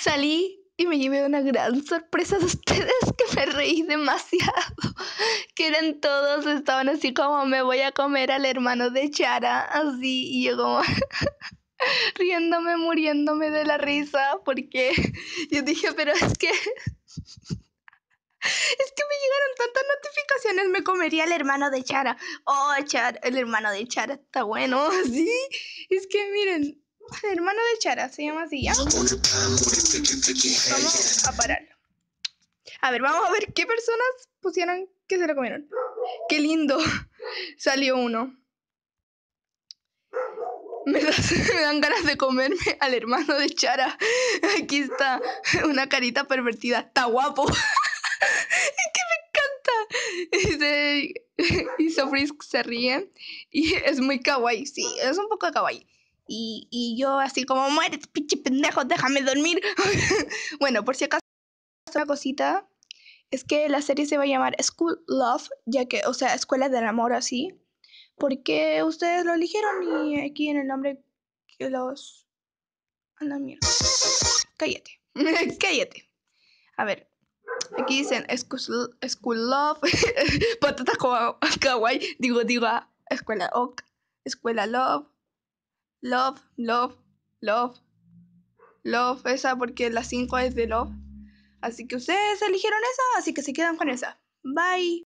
Salí y me llevé una gran sorpresa a ustedes que me reí demasiado. Que eran todos, estaban así como me voy a comer al hermano de Chara, así, y yo como riéndome, muriéndome de la risa, porque yo dije, pero es que... Es que me llegaron tantas notificaciones, me comería al hermano de Chara. Oh, Chara, el hermano de Chara está bueno, sí. Es que miren, hermano de Chara, se llama así, ¿ya? Vamos a pararlo. A ver, vamos a ver qué personas pusieron que se lo comieron. Qué lindo salió uno. Me, dan ganas de comerme al hermano de Chara. Aquí está una carita pervertida. Está guapo. es que me encanta. Y, se, se ríe. Y es muy kawaii. Sí, es un poco kawaii. Y, y yo así como, muérete, pinche pendejo, déjame dormir. bueno, por si acaso, otra cosita es que la serie se va a llamar School Love, ya que, o sea, Escuela del Amor así, porque ustedes lo eligieron y aquí en el nombre que los... A Cállate, cállate. A ver, aquí dicen School, Love, patata kawaii, digo, digo, escuela escuela love, Love, love, love. Love, esa porque la 5 es de love. Así que ustedes eligieron esa, así que se quedan con esa. Bye.